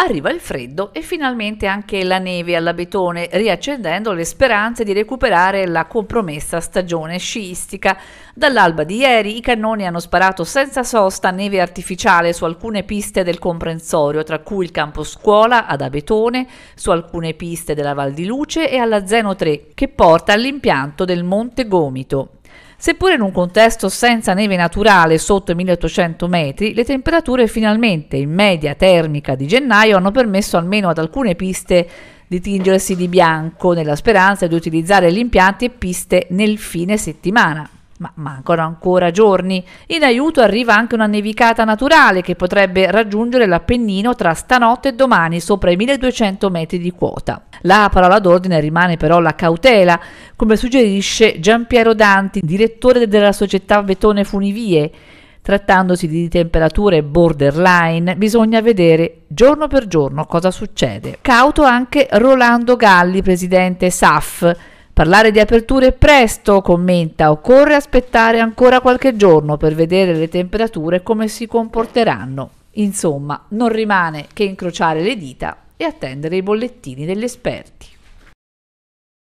Arriva il freddo e finalmente anche la neve all'abetone, riaccendendo le speranze di recuperare la compromessa stagione sciistica. Dall'alba di ieri i cannoni hanno sparato senza sosta neve artificiale su alcune piste del comprensorio, tra cui il campo scuola ad Abetone, su alcune piste della Val di Luce e alla Zeno 3, che porta all'impianto del Monte Gomito. Seppure in un contesto senza neve naturale sotto i 1800 metri, le temperature finalmente in media termica di gennaio hanno permesso almeno ad alcune piste di tingersi di bianco nella speranza di utilizzare gli impianti e piste nel fine settimana ma mancano ancora giorni. In aiuto arriva anche una nevicata naturale che potrebbe raggiungere l'Appennino tra stanotte e domani sopra i 1200 metri di quota. La parola d'ordine rimane però la cautela, come suggerisce Giampiero Danti, direttore della società Vetone Funivie. Trattandosi di temperature borderline, bisogna vedere giorno per giorno cosa succede. Cauto anche Rolando Galli, presidente SAF, Parlare di aperture presto, commenta, occorre aspettare ancora qualche giorno per vedere le temperature come si comporteranno. Insomma, non rimane che incrociare le dita e attendere i bollettini degli esperti.